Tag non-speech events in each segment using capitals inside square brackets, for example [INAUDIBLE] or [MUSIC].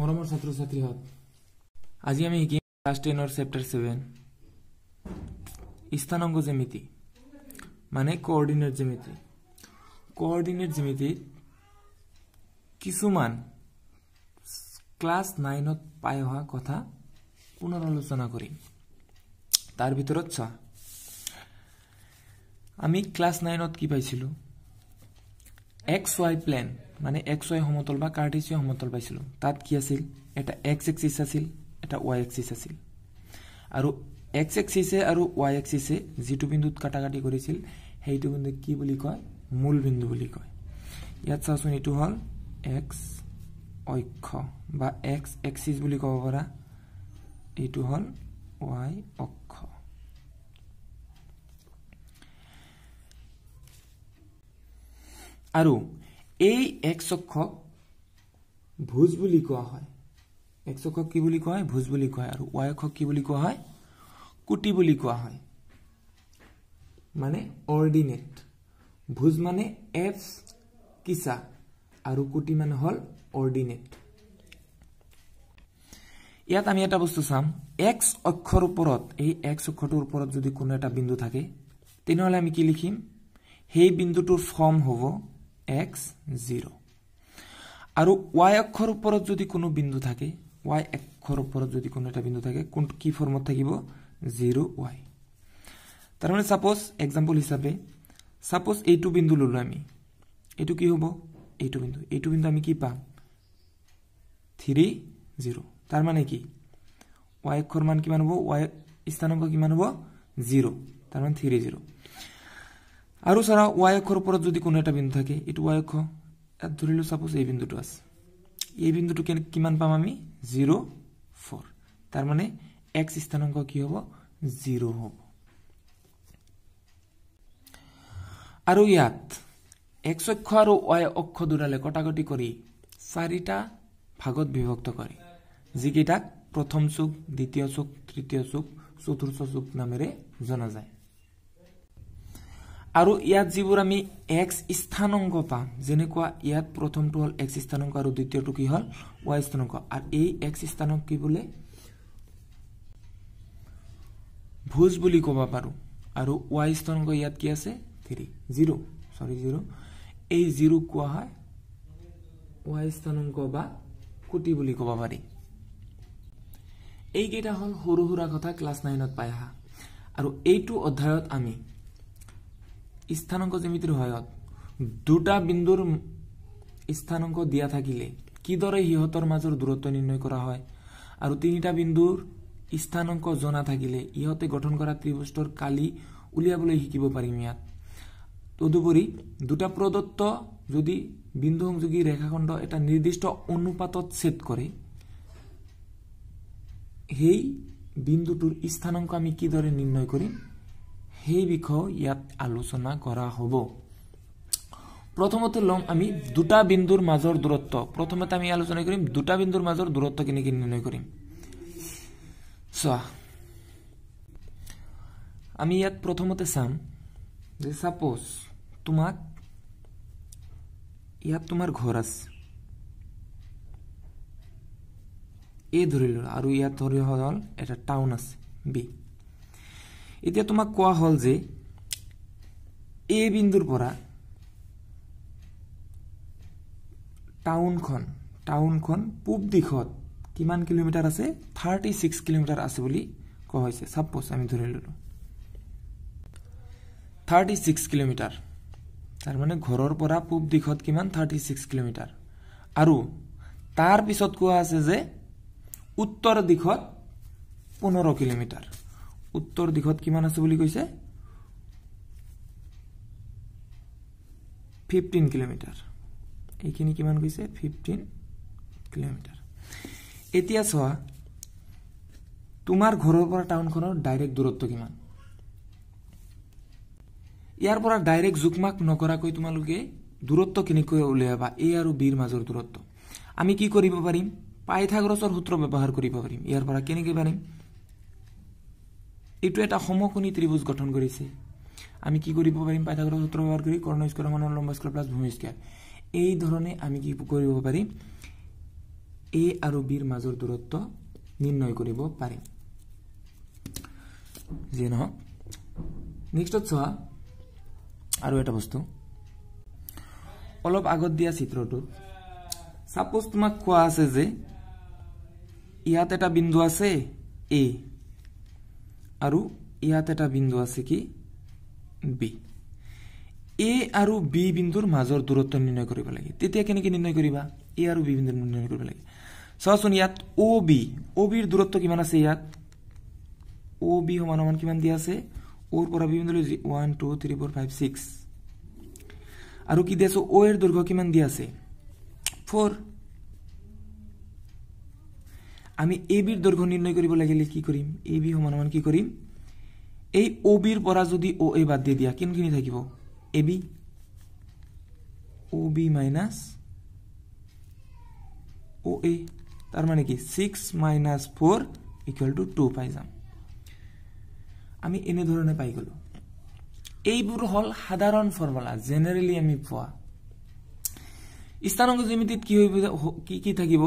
মৰমৰ ছাত্ৰ ছাত্ৰীহঁত আজি আমি শিকিম ক্লাছ টেনৰ চেপ্টাৰ ছেভেন স্থানাংগ জ্যামিতি মানে কোঅৰ্ডিনেট জ্যামিতি কোঅৰ্ডিনেট জ্যামিতিত কিছুমান ক্লাছ নাইনত পাই অহা কথা পুনৰ আলোচনা কৰিম তাৰ ভিতৰত চোৱা আমি ক্লাছ নাইনত কি পাইছিলোঁ এক্স ৱাই প্লেন মানে এক্স ৱাই সমতল বা কাৰ্টিচিয় সমতল পাইছিলোঁ তাত কি আছিল এটা এক্স এক্সিছ আছিল এটা ৱাই এক্সিছ আছিল আৰু এক্স এক্সিছে আৰু ৱাই এক্সিছে যিটো বিন্দুত কাটাকাটি কৰিছিল সেইটো বিন্দু কি বুলি কয় মূল বিন্দু বুলি কয় ইয়াত চাওঁচোন এইটো হ'ল এক্স অক্ষ বা এক্স এক্সিছ বুলি ক'ব পৰা এইটো হ'ল ৱাই অক্ষ আৰু এই একচক্ষক ভোজ বুলি কোৱা হয় একচক্ষক কি বুলি কোৱা হয় ভোজ বুলি কোৱা হয় আৰু ৱায়কক কি বুলি কোৱা হয় কুটি বুলি কোৱা হয় মানে অৰ্ডিনেট ভোজ মানে এফ কিছা আৰু কুটি মানে হ'ল অৰ্ডিনেট ইয়াত আমি এটা বস্তু চাম এক্স অক্ষৰ ওপৰত এই এক্স অক্ষৰটোৰ ওপৰত যদি কোনো এটা বিন্দু থাকে তেনেহ'লে আমি কি লিখিম সেই বিন্দুটোৰ ফৰ্ম হ'ব এক্স জিৰ' আৰু ৱাই অক্ষৰ ওপৰত যদি কোনো বিন্দু থাকে ৱাই এক্ষৰ ওপৰত যদি কোনো এটা বিন্দু থাকে কোন কি ফৰ্মত থাকিব জিৰ' ৱাই তাৰমানে ছাপ'জ এক্সাম্পল হিচাপে ছাপ'জ এইটো বিন্দু ল'লোঁ আমি এইটো কি হ'ব এইটো বিন্দু এইটো বিন্দু আমি কি পাম থ্ৰী জিৰ' তাৰমানে কি ৱাই এক্ষৰ মান কিমান হ'ব ৱাই স্থানাংক কিমান হ'ব জিৰ' তাৰমানে থ্ৰী জিৰ' আৰু চাৰা ৱাই অক্ষৰ ওপৰত যদি কোনো এটা বিন্দু থাকে এইটো ৱাই অক্ষ ইয়াত ধৰি ধৰিলোঁ চাপোজ এই বিন্দুটো আছে এই বিন্দুটো কেনে কিমান পাম আমি জিৰ' ফ'ৰ তাৰমানে এক্স স্থানাংক কি হ'ব জিৰ' হ'ব আৰু ইয়াত এক্স অক্ষ আৰু ৱাই অক্ষ দুডালে কটাকটি কৰি চাৰিটা ভাগত বিভক্ত কৰে যিকেইটাক প্ৰথম চুক দ্বিতীয় চুক তৃতীয় চুক চতুৰ্থ চুক নামেৰে জনা যায় আৰু ইয়াত যিবোৰ আমি এক্স স্থানাংক পাম যেনেকুৱা ইয়াত প্ৰথমটো হ'ল এক্স স্থানাংক আৰু দ্বিতীয়টো কি হ'ল ৱাই স্থানাংক আৰু এই এক্স স্থানক কি বোলে ভোজ বুলি ক'ব পাৰোঁ আৰু ৱাই স্থানাংক ইয়াত কি আছে থ্ৰী জিৰ' চৰি জিৰ' এই জিৰ'ক কোৱা হয় ৱাই স্থানাংক বা কুটি বুলি ক'ব পাৰি এইকেইটা হ'ল সৰু সুৰা কথা ক্লাছ নাইনত পাই অহা আৰু এইটো অধ্যায়ত আমি স্থানাংক জ্যামিতিৰ সহায়ত দুটা বিন্দুৰ স্থানাংক দিয়া থাকিলে কিদৰে সিহঁতৰ মাজৰ দূৰত্ব নিৰ্ণয় কৰা হয় আৰু তিনিটা বিন্দুৰ স্থানাংক জনা থাকিলে ইহঁতে গঠন কৰা ত্ৰিভুষ্টৰ কালি উলিয়াবলৈ শিকিব পাৰিম ইয়াত তদুপৰি দুটা প্ৰদত্ত যদি বিন্দু সংযোগী ৰেখাখণ্ড এটা নিৰ্দিষ্ট অনুপাতত ছেদ কৰে সেই বিন্দুটোৰ স্থানাংক আমি কিদৰে নিৰ্ণয় কৰিম সেই বিষয়েও ইয়াত আলোচনা কৰা হ'ব প্ৰথমতে ল'ম আমি দুটা বিন্দুৰ মাজৰ দূৰত্ব প্ৰথমতে আমি আলোচনা কৰিম দুটা বিন্দুৰ মাজৰ দূৰত্ব কেনেকৈ নিৰ্ণয় কৰিম চোৱা আমি ইয়াত প্ৰথমতে চাম যে ছাপ'জ তোমাক ইয়াত তোমাৰ ঘৰ আছে এই ধৰি ল আৰু ইয়াত ধৰি হ'ল এটা টাউন আছে বি এতিয়া তোমাক কোৱা হ'ল যে এ বিন্দুৰ পৰা টাউনখন টাউনখন পূব দিশত কিমান কিলোমিটাৰ আছে থাৰ্টি ছিক্স কিলোমিটাৰ আছে বুলি কোৱা হৈছে চাপ'জ আমি ধৰি ল'লোঁ থাৰ্টি ছিক্স কিলোমিটাৰ তাৰমানে ঘৰৰ পৰা পূব দিশত কিমান থাৰ্টি ছিক্স কিলোমিটাৰ আৰু তাৰ পিছত কোৱা আছে যে উত্তৰ দিশত পোন্ধৰ কিলোমিটাৰ উত্তৰ দিশত কিমান আছে বুলি কৈছে ফিফটিন কিলোমিটাৰ এইখিনি কিমান কৈছে ফিফটিন কিলোমিটাৰ এতিয়া চোৱা তোমাৰ ঘৰৰ পৰা টাউনখনৰ ডাইৰেক্ট দূৰত্ব কিমান ইয়াৰ পৰা ডাইৰেক্ট জোকমাক নকৰাকৈ তোমালোকে দূৰত্ব কেনেকৈ উলিয়াবা এ আৰু বিৰ মাজৰ দূৰত্ব আমি কি কৰিব পাৰিম পাইথাগ্ৰছৰ সূত্ৰ ব্যৱহাৰ কৰিব পাৰিম ইয়াৰ পৰা কেনেকৈ পাৰিম এইটো এটা সমকোণী ত্ৰিভুজ গঠন কৰিছে আমি কি কৰিব পাৰিম পাইথাগোৰা সূত্ৰ ব্যৱহাৰ কৰি কৰ্ণ স্কোৱাৰ মানৰ লম্ব স্কোৱাৰ প্লাছ ভূমি স্কোৱাৰ ধৰণে আমি কি কৰিব পাৰিম এ আৰু বিৰ মাজৰ দূৰত্ব নিৰ্ণয় কৰিব পাৰিম যিয়ে নহওক নেক্সটত চোৱা আৰু এটা বস্তু অলপ আগত দিয়া চিত্ৰটো চাপোজ তোমাক কোৱা আছে যে ইয়াত এটা বিন্দু আছে এ আৰু ইয়াত এটা বিন্দু আছে কি বি এ আৰু বি বিন্দুৰ মাজৰ দূৰত্ব নিৰ্ণয় কৰিব লাগে তেতিয়া কেনেকৈ নিৰ্ণয় কৰিবা এ আৰু বি বিন্দু নিৰ্ণয় কৰিব লাগে চাওঁচোন ইয়াত অ বি অ বিৰ দূৰত্ব কিমান আছে ইয়াত অ বি সমান সমান কিমান দিয়া আছে অ'ৰ পৰা বি বিন্দুলৈ one two three four five six আৰু কি দিয়া আছে অ' এৰ দৈৰ্ঘ্য কিমান দিয়া আছে ফ'ৰ আমি এ বিৰ দৈৰ্ঘ্য নিৰ্ণয় কৰিব লাগিলে কি কৰিম এ বি সমান সমান কি কৰিম এই অ বিৰ পৰা যদি অ এ বাদ দি দিয়া কিনখিনি থাকিব A B O B minus O A তাৰমানে কি six minus four equal to two পাই যাম আমি এনেধৰণে পাই গ'লোঁ এইবোৰ হ'ল সাধাৰণ ফৰ্মুলা জেনেৰেলি আমি পোৱা স্থানংগ জ্যামিতিত কি হৈ কি কি থাকিব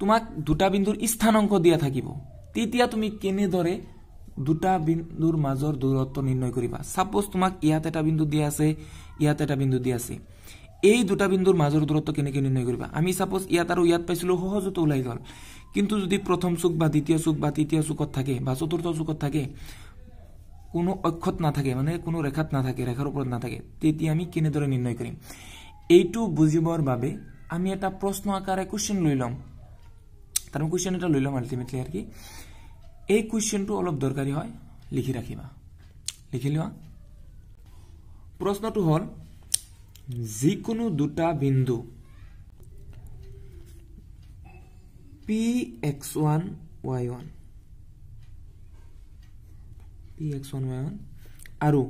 তোমাক দুটা বিন্দুৰ স্থানাংক দিয়া থাকিব তেতিয়া তুমি কেনেদৰে দুটা বিন্দুৰ মাজৰ দূৰত্ব নিৰ্ণয় কৰিবা ছাপ'জ তোমাক ইয়াত এটা বিন্দু দিয়া আছে ইয়াত এটা বিন্দু দিয়া আছে এই দুটা বিন্দুৰ মাজৰ দূৰত্ব কেনেকৈ নিৰ্ণয় কৰিবা আমি চাপ'জ ইয়াত আৰু ইয়াত পাইছিলোঁ সহজতে ওলাই গ'ল কিন্তু যদি প্ৰথম চুক বা দ্বিতীয় চুক বা তৃতীয় চুকত থাকে বা চতুৰ্থ চুকত থাকে কোনো অক্ষত নাথাকে মানে কোনো ৰেখাত নাথাকে ৰেখাৰ ওপৰত নাথাকে তেতিয়া আমি কেনেদৰে নিৰ্ণয় কৰিম এইটো বুজিবৰ বাবে আমি এটা প্ৰশ্ন আকাৰে কুৱেশ্যন লৈ ল'ম তাৰ কুৱেশ্যন এটা লৈ ল'ম আল্টিমেটলি আৰু কি এই কুৱেশ্যনটো অলপ দৰকাৰী হয় লিখি ৰাখিবা লিখি লোৱা প্ৰশ্নটো হ'ল যিকোনো দুটা বিন্দু P X one Y one P X one Y one আৰু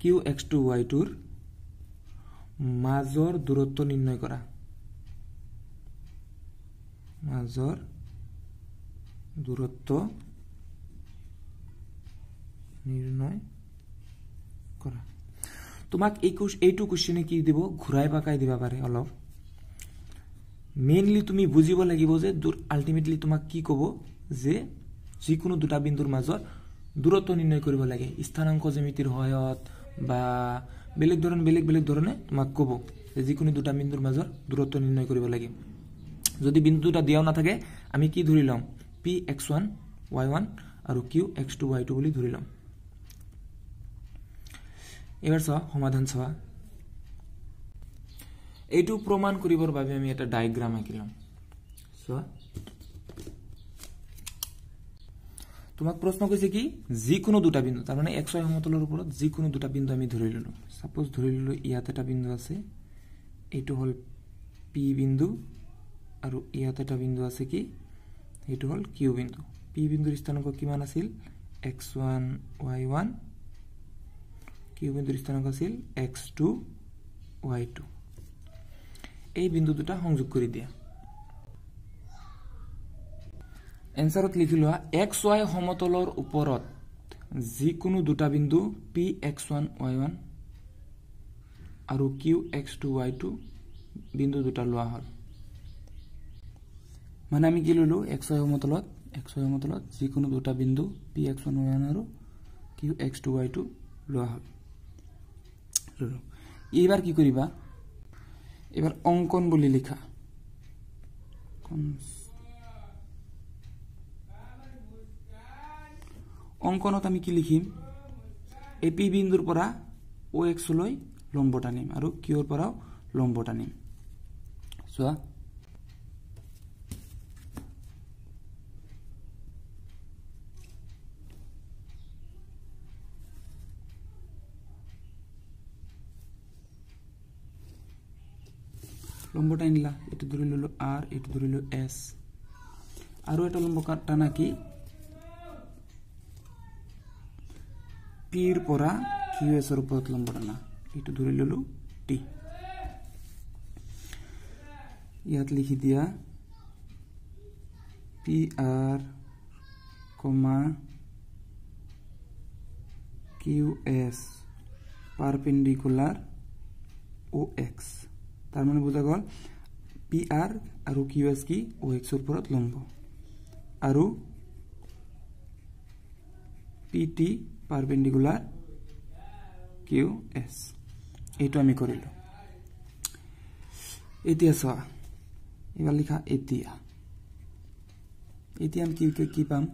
কিউ এক্স টু ৱাই টুৰ মাজৰ দূৰত্ব নিৰ্ণয় কৰা মাজৰ দূৰত্ব নিৰ্ণয় কৰা তোমাক এই এইটো কুৱেশ্যনে কি দিব ঘূৰাই পাকাই দিব পাৰে অলপ মেইনলি তুমি বুজিব লাগিব যে আল্টিমেটলি তোমাক কি ক'ব যে যিকোনো দুটা বিন্দুৰ মাজৰ দূৰত্ব নিৰ্ণয় কৰিব লাগে স্থানাংক জ্যামিতিৰ সহায়ত বা বেলেগ ধৰণে বেলেগ বেলেগ ধৰণে তোমাক ক'ব যিকোনো দুটা বিন্দুৰ মাজৰ দূৰত্ব নিৰ্ণয় কৰিব লাগিব যদি বিন্দু দুটা দিয়াও নাথাকে আমি কি ধৰি ল'ম P X one Y one আৰু Q X two Y two বুলি ধৰি ল'ম এইবাৰ চোৱা সমাধান চোৱা এইটো প্ৰমাণ কৰিবৰ বাবে আমি এটা ডায়েগ্ৰাম আঁকি ল'ম চোৱা তোমাক প্ৰশ্ন কৈছে কি যিকোনো দুটা বিন্দু তাৰমানে এক্স ৱাই সমতলৰ ওপৰত যিকোনো দুটা বিন্দু আমি ধৰি ললোঁ ছাপ'জ ধৰি ললোঁ ইয়াত এটা বিন্দু আছে এইটো হ'ল পি বিন্দু আৰু ইয়াত এটা বিন্দু আছে কি সেইটো হ'ল কিউ বিন্দু পি বিন্দুৰ স্থানাংক কিমান আছিল X one Y one Q বিন্দুৰ স্থানাংক আছিল এক্স টু ৱাই টু এই বিন্দু দুটা সংযোগ কৰি দিয়া এনচাৰত লিখি লোৱা এক্স ৱাই সমতলৰ ওপৰত যিকোনো দুটা বিন্দু P X one Y one আৰু Q X two Y two বিন্দু দুটা লোৱা হ'ল মানে আমি কি ল'লোঁ এক্স ৱাই সমতলত এক্স ৱাই সমতলত যিকোনো দুটা বিন্দু P X one Y one আৰু Q X two Y two লোৱা হ'ল ল'লোঁ এইবাৰ কি কৰিবা এইবাৰ অংকন বুলি লিখা অংকনত আমি কি লিখিম এ পি বিন্দুৰ পৰা অ' এক্সলৈ লম্ব টানিম আৰু কিয়ৰ পৰাও লম্ব টানিম চোৱা লম্ব টানিলা এইটো ধৰি ল'লোঁ আৰ এইটো ধৰি ল'লোঁ এছ আৰু এটা লম্ব টানা কি টিৰ পৰা কিউ এছৰ ওপৰত ল'ম বৰণা এইটো ধৰি ল'লোঁ টি ইয়াত লিখি দিয়া P R comma Q S perpendicular O' X তাৰমানে বুজা গ'ল পি আৰ আৰু কিউ এছ কি অ' এক্সৰ ওপৰত ল'ম আৰু পি টি পারপেন্ডিকুলার কিউ এস এইটো আমি করিল এতিয়া চা এবার লিখা এতিয়া এতিয়া আমি কি কি পাম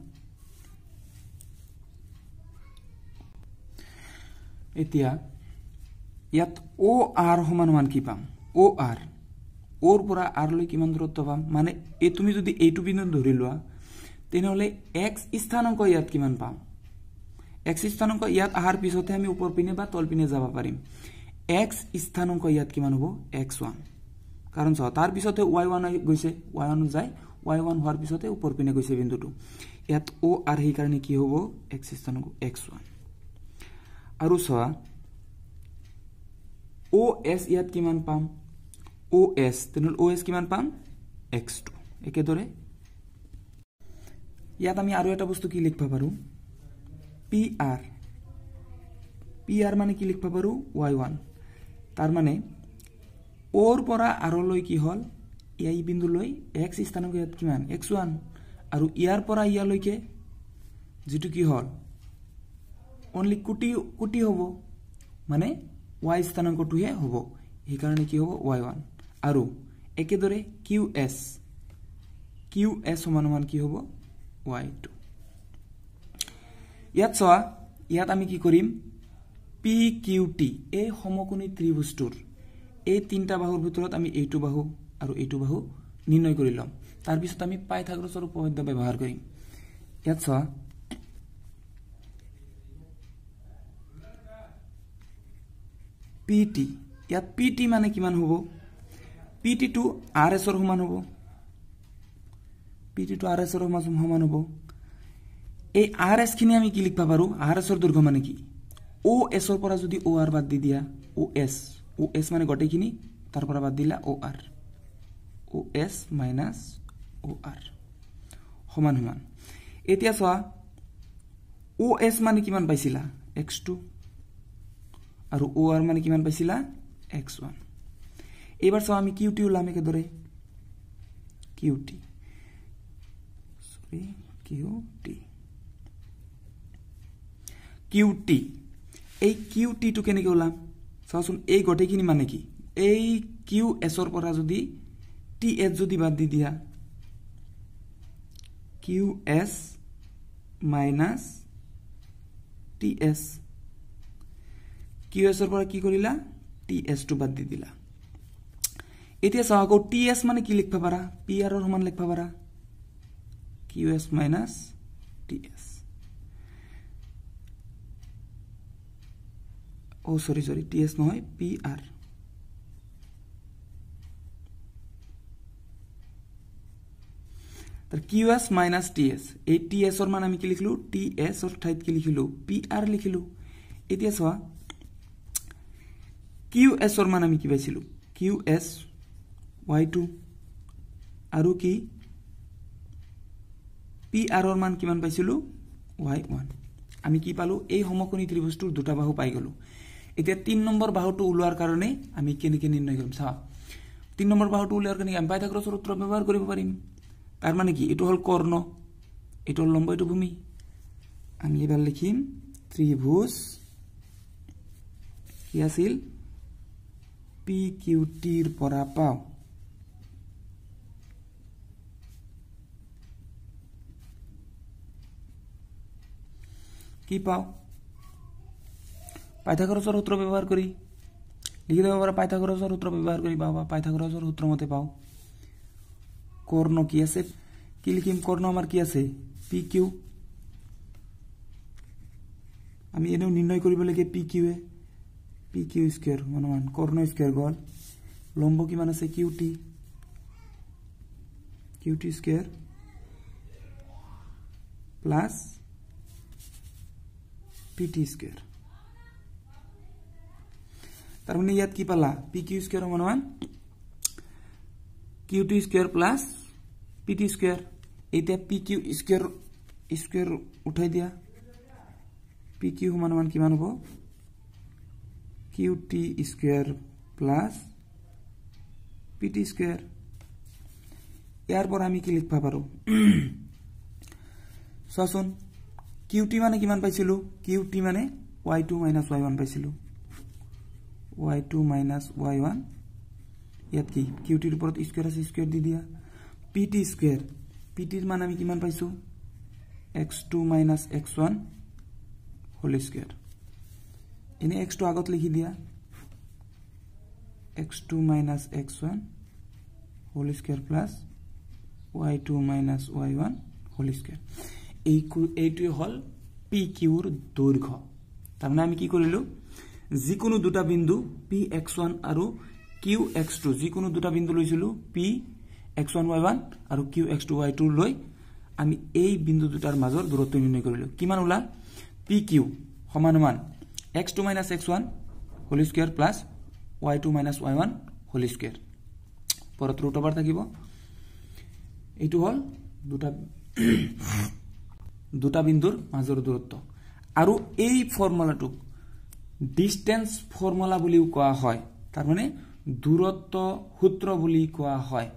এতিয়া ইয়াত ও আর সমান মান কি পাম ও আর ওর পৰা আৰ লৈ কিমান দূৰত্ব পাম মানে এ তুমি যদি এইটো বিন্দু ধৰে লোৱা তেনেহলে এক্স স্থানাঙ্ক ইয়াত কিমান পাম এক্স স্থানাংক ইয়াত অহাৰ পিছতহে আমি ওপৰ পিনে বা তলপিনে যাব পাৰিম এক্স স্থানাংক ইয়াত কিমান হ'ব এক্স ওৱান কাৰণ চাওঁ তাৰপিছতে ৱাই ওৱান গৈছে ৱাই ওৱান যায় ৱাই ওৱান হোৱাৰ পিছতে ওপৰ পিনে গৈছে বিন্দুটো ইয়াত অ' আৰ সেইকাৰণে কি হ'ব এক্স স্থানাংক এক্স ওৱান আৰু চোৱা অ' এছ ইয়াত কিমান পাম অ' এছ তেনেহ'লে অ' এছ কিমান পাম এক্স টু একেদৰে ইয়াত আমি আৰু এটা বস্তু কি লিখিব পাৰোঁ পি আৰ পি আৰ মানে কি লিখিব পাৰোঁ ৱাই ওৱান তাৰমানে অ'ৰ পৰা আৰলৈ কি হ'ল এই বিন্দুলৈ এক্স স্থানকে ইয়াত কিমান এক্স ওৱান আৰু ইয়াৰ পৰা ইয়ালৈকে যিটো কি হ'ল অনলি কুটি কুটি হ'ব মানে ৱাই স্থানাংকটোহে হ'ব সেইকাৰণে কি হ'ব ৱাই ওৱান আৰু একেদৰে কিউ এছ কিউ এছ সমান সমান কি হ'ব ৱাই টু ইয়াত চোৱা ইয়াত আমি কি কৰিম পি কিউ টি এই সমকোণী ত্ৰিভুজটোৰ এই তিনিটা বাহুৰ ভিতৰত আমি এইটো বাহু আৰু এইটো বাহু নিৰ্ণয় কৰি ল'ম তাৰপিছত আমি পাইথাগ্ৰছৰ উপপদ্য ব্যৱহাৰ কৰিম ইয়াত চোৱা পি টি ইয়াত পি টি মানে কিমান হ'ব পি টি টো আৰ এছৰ সমান হ'ব পি টি টো আৰ এছৰ সমান হ'ব এই আৰ এছ খিনি আমি কি লিখিব পাৰোঁ আৰ এছৰ দৈৰ্ঘ্য মানে কি অ' এছৰ পৰা যদি অ' আৰ বাদ দি দিয়া অ' এছ অ' এছ মানে গোটেইখিনি তাৰ পৰা বাদ দিলা O' R O' S minus O' R সমান সমান এতিয়া চোৱা অ' এছ মানে কিমান পাইছিলা এক্স টু আৰু অ' আৰ মানে কিমান পাইছিলা এক্স ওৱান এইবাৰ চোৱা আমি কিউ টি ওলাম একেদৰে Q T Q T Q T এই কিউ টিটো কেনেকৈ ওলাম চাওচোন এই গোটেইখিনি মানে কি এই কিউ এছৰ পৰা যদি টি এছ যদি বাদ দি দিয়া Q S minus T S Q এছৰ পৰা কি কৰিলা টি এছটো বাদ দি দিলা এতিয়া চাওঁ আকৌ টি এছ মানে কি লিখিব পাৰা পি আৰৰ সমান লিখিব পাৰা Q S minus T S oh sorry sorry TS নহয় P R Q S minus TS এই টিএস মান আমি কি লিখলো টিএস ঠাইত কি লিখিল পি আর লিখিলো এতিয়া চোৱা কিউ এস মান আমি কি পাইছিলো কিউ এস ওয়াই টু আর কি পি আর মান কিমান পাইছিলো ওয়াই ওয়ান আমি কি পালো এই সমকোণী ত্ৰিভুজটোৰ দুটা বাহু পাই গলো এতিয়া তিনি নম্বৰ বাহুটো ওলোৱাৰ কাৰণে আমি কেনেকৈ নিৰ্ণয় কৰিম চাওঁ তিনি নম্বৰ বাহুটো ওলোৱাৰ কাৰণে আমি পাইথাগৰ সূত্ৰ ব্যৱহাৰ কৰিব পাৰিম তাৰমানে কি এইটো হ'ল কৰ্ণ এইটো হ'ল লম্ব এইটো ভূমি আমি এইবাৰ লিখিম ত্ৰিভুজ কি আছিল পি কিউ টিৰ পৰা পাওঁ কি পাওঁ পাইথাগোরাসের সূত্র ব্যবহার করি লিখে দেবো আমরা পাইথাগোরাসের সূত্র ব্যবহার করি বাবা পাইথাগোরাসের সূত্র মতে পাও কর্ণ কি আছে কি লিখিম কর্ণ আমার কি আছে পি কিউ আমি এনেও নির্ণয় কৰিব লাগে পি কিউ এ পি কিউ স্কোয়ার অনুমান কৰ্ণ স্কোয়ার গ'ল লম্ব কিমান আছে Q T Q T square plus P T square তার মানে ইয়াত কি পালা পি কিউ স্কোয়ার সমান Q two square plus P T square এটা পি কিউ স্কোয়ার স্কোয়ার উঠাই দিয়া পি কিউ সমান কি হব Q T square plus P T square ইয়ারপর আমি কি লিখবা পো চাচন কিউ টি মানে কি পাইছিল কিউ টি মানে Y two minus Y one পাইছিলো Y two minus Y one ইয়াত কি কিউটির উপর স্কোয়ার আছে স্কোয়ার দি দিয়া পি টি স্কোয়ার পি টির মান আমি কি পাইছ X two minus X one whole square এনে এক্স টু আগত লিখি দিয়া X two minus X one whole square plus Y two minus Y one whole square এই এইটোৱে হল পি কিউৰ দৈৰ্ঘ্য তাৰমানে আমি কি কৰিলোঁ যিকোনো দুটা বিন্দু পি এক্স ওৱান আৰু কিউ এক্স টু যিকোনো দুটা বিন্দু লৈছিলো P X one Y one আৰু Q X two Y two লৈ আমি এই বিন্দু দুটাৰ মাজৰ দূৰত্ব নিৰ্ণয় কৰিলো কিমান ওলাল পি কিউ সমান সমান X two minus X one whole square plus Y two minus Y one whole square ওপৰত ৰুট অভাৰ থাকিব এইটো হ'ল দুটা [CLEARS THROAT] দুটা বিন্দুৰ মাজৰ দূৰত্ব আৰু এই ফৰ্মুলাটোক ডিষ্টেঞ্চ ফৰ্মুলা বুলিও কোৱা হয় তাৰমানে দূৰত্ব সূত্ৰ বুলি কোৱা হয়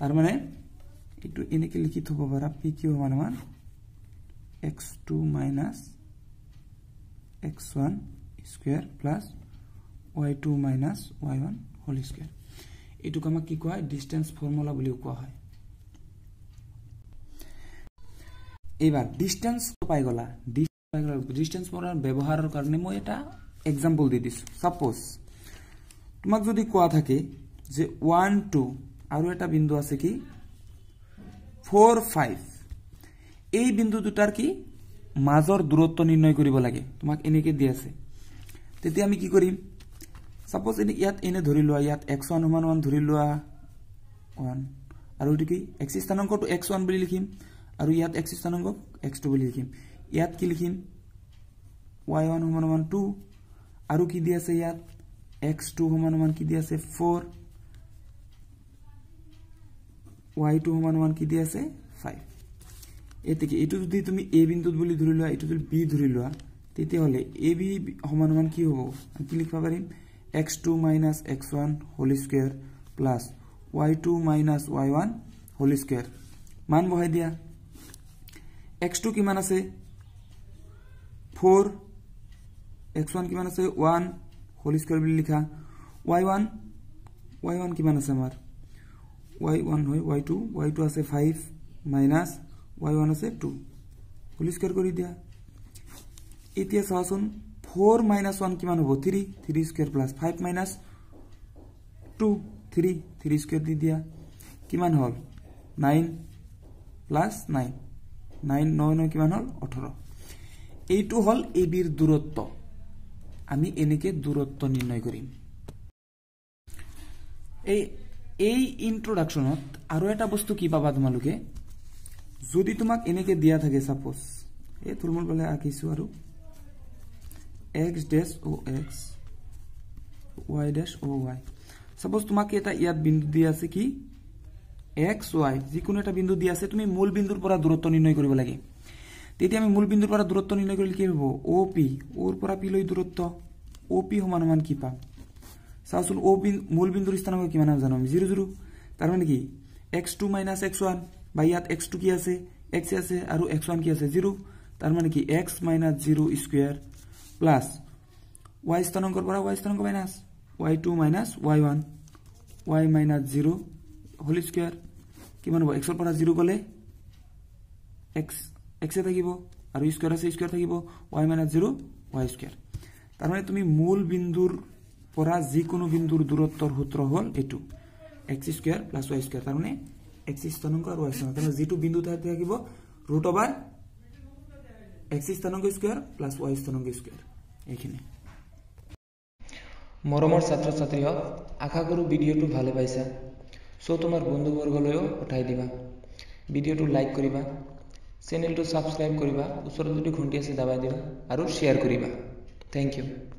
তাৰমানে এইটো এনেকৈ লিখি থ'ব পাৰা P Q one one X two minus X one square plus Y two minus Y one whole square এইটোক আমাক কি কোৱা হয় ডিষ্টেঞ্চ ফৰ্মুলা বুলিও কোৱা হয় এইবাৰ ডিষ্টেঞ্চ পাই গলা ডি ডিষ্টেঞ্চ মৰাৰ ব্যৱহাৰৰ কাৰণে মই এটা এক্সাম্পল দি দিছোঁ চাপ'জ তোমাক যদি কোৱা থাকে যে ওৱান টু আৰু এটা বিন্দু আছে কি ফ'ৰ ফাইভ এই বিন্দু দুটাৰ কি মাজৰ দূৰত্ব নিৰ্ণয় কৰিব লাগে তোমাক এনেকৈ দি আছে তেতিয়া আমি কি কৰিম চাপ'জ এনে ইয়াত এনে ধৰি লোৱা ইয়াত এক্স ওৱান ওৱান ওৱান ধৰি লোৱা ওৱান আৰু এইটো কি এক্স স্থানাংকটো এক্স ওৱান বুলি লিখিম আৰু ইয়াত এক্স স্থানাংক এক্স টু বুলি লিখিম ইয়াত কি লিখিম ৱাই ওৱান সমান সমান টু আৰু কি দি আছে ইয়াত এক্স টু সমান সমান কি দি আছে ফ'ৰ ৱাই টু সমান সমান কি দি আছে ফাইভ এতিয়া এইটো যদি তুমি এ বিন্দুত বুলি ধৰি লোৱা এইটো যদি বি ধৰি লোৱা তেতিয়াহ'লে এ বি সমান সমান কি হ'ব কি লিখিব পাৰিম X two minus X one whole square plus Y two minus Y one whole square মান বহাই দিয়া এক্স টু কিমান আছে ফ'ৰ এক্স ওৱান কিমান আছে ওৱান হোল স্কুৱেৰ বুলি লিখা ৱাই ওৱান ৱাই ওৱান কিমান আছে আমাৰ ৱাই ওৱান হয় ৱাই টু ৱাই টু আছে ফাইভ মাইনাছ ৱাই ওৱান আছে টু হোল স্কুৱেৰ কৰি দিয়া এতিয়া চাওঁচোন ফ'ৰ মাইনাছ ওৱান কিমান হ'ব three three square plus five minus two three three square দি দিয়া কিমান হ'ল নাইন প্লাছ নাইন নাইন নয় নয় কিমান হ'ল ওঠৰ এইটো হল এবিৰ দূৰত্ব আমি এনেকে দূৰত্ব নিৰ্ণয় কৰিম এই এই ইন্ট্ৰডাকশ্যনত আৰু এটা বস্তু কি পাবা তোমালোকে যদি তোমাক এনেকে দিয়া থাকে চাপ'জ এই থুলমূল পেলাই আঁকিছো আৰু X dash O' X Y dash O' Y suppose তোমাক এটা ইয়াত বিন্দু দি আছে কি এক্স ৱাই যিকোনো এটা বিন্দু দি আছে তুমি মূল বিন্দুৰ পৰা দূৰত্ব নিৰ্ণয় কৰিব লাগে তেতিয়া আমি মূল বিন্দুৰ পৰা দূৰত্ব নিৰ্ণয় কৰিলে কি হ'ব অ' পি অ'ৰ পৰা পিলৈ দূৰত্ব অ' পি সমান সমান কি পাম চাওঁচোন অ' বিন মূলবিন্দুৰ স্থান কিমান জানো আমি জিৰ' জিৰ' তাৰমানে কি X two minus X one বা ইয়াত এক্স টু কি আছে এক্স আছে আৰু এক্স ওৱান কি আছে জিৰ' তাৰমানে কি X minus zero' square plus Y স্থানংকৰ পৰা ৱাই স্থানাংক minus Y two minus Y one Y minus zero' whole square কিমান হ'ব এক্সৰ পৰা জিৰ' গ'লে এক্স এক্সে থাকিব আৰু স্কুৱেৰ আছে স্কুৱেৰ থাকিব Y minus zero' Y square তাৰমানে তুমি মূল বিন্দুৰ পৰা যিকোনো বিন্দুৰ দূৰত্বৰ সূত্ৰ হ'ল এইটো X square plus Y square তাৰমানে এক্স স্থানাংক আৰু ৱাই স্থানাংক তাৰমানে যিটো বিন্দু তাতে থাকিব ৰুট অভাৰ এক্স স্থানাংক স্কুৱেৰ প্লাছ ৱাই স্থানাংক স্কুৱেৰ এইখিনি মৰমৰ ছাত্ৰ ছাত্ৰীসকল আশা কৰোঁ ভিডিঅ'টো ভালে পাইছা চ' তোমাৰ বন্ধুবৰ্গলৈও পঠাই দিবা ভিডিঅ'টো লাইক কৰিবা চেনেলটো ছাবস্ক্ৰাইব কৰিবা ওচৰত যদি ঘণ্টি আছে দাবাই দিবা আৰু শ্বেয়াৰ কৰিবা থেংক ইউ